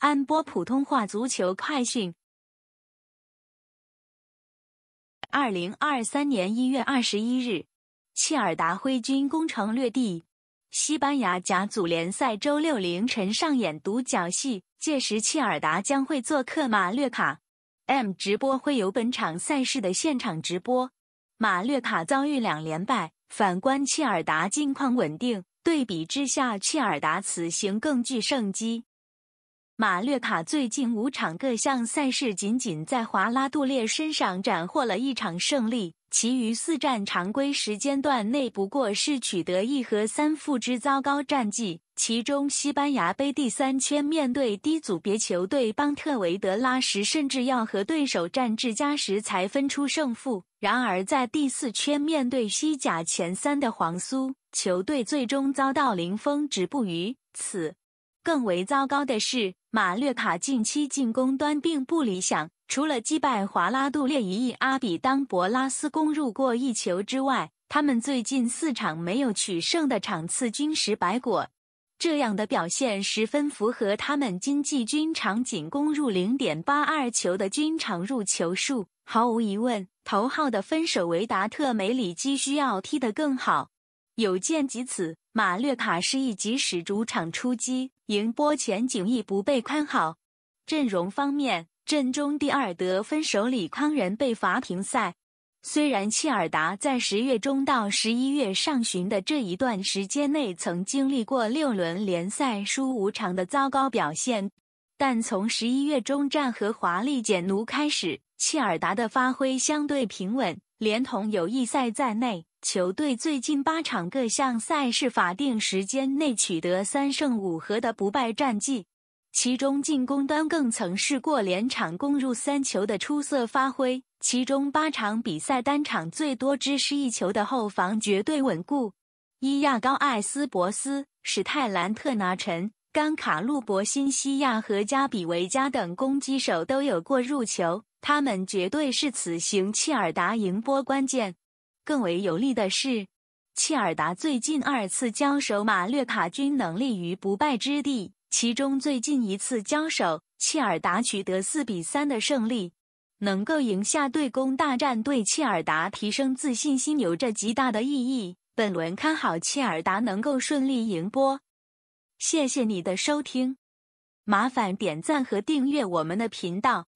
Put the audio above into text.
安播普通话足球快讯：二零二三年一月二十一日，切尔达灰军攻城略地。西班牙甲组联赛周六凌晨上演独角戏，届时切尔达将会做客马略卡。M 直播会有本场赛事的现场直播。马略卡遭遇两连败，反观切尔达近况稳定，对比之下，切尔达此行更具胜机。马略卡最近五场各项赛事，仅仅在华拉杜列身上斩获了一场胜利，其余四战常规时间段内不过是取得一和三负之糟糕战绩。其中，西班牙杯第三圈面对低组别球队邦特维德拉时，甚至要和对手战至加时才分出胜负。然而，在第四圈面对西甲前三的黄苏球队，最终遭到零封，止步于此。更为糟糕的是，马略卡近期进攻端并不理想。除了击败华拉杜列一役，阿比当博拉斯攻入过一球之外，他们最近四场没有取胜的场次均是白果。这样的表现十分符合他们经季均场仅攻入零点八二球的均场入球数。毫无疑问，头号的分守维达特梅里基需要踢得更好。有见及此。马略卡是一，即使主场出击，赢波前景亦不被看好。阵容方面，阵中第二得分手里康仁被罚停赛。虽然切尔达在十月中到十一月上旬的这一段时间内曾经历过六轮联赛输五场的糟糕表现，但从十一月中战和华丽简奴开始，切尔达的发挥相对平稳。连同友谊赛在内，球队最近八场各项赛事法定时间内取得三胜五和的不败战绩，其中进攻端更曾试过连场攻入三球的出色发挥，其中八场比赛单场最多只失一球的后防绝对稳固。伊亚高、艾斯伯斯、史泰兰特拿臣、甘卡路伯、新西亚和加比维加等攻击手都有过入球。他们绝对是此行切尔达赢波关键。更为有利的是，切尔达最近二次交手马略卡均能立于不败之地，其中最近一次交手，切尔达取得四比三的胜利。能够赢下对攻大战，对切尔达提升自信心有着极大的意义。本轮看好切尔达能够顺利赢波。谢谢你的收听，麻烦点赞和订阅我们的频道。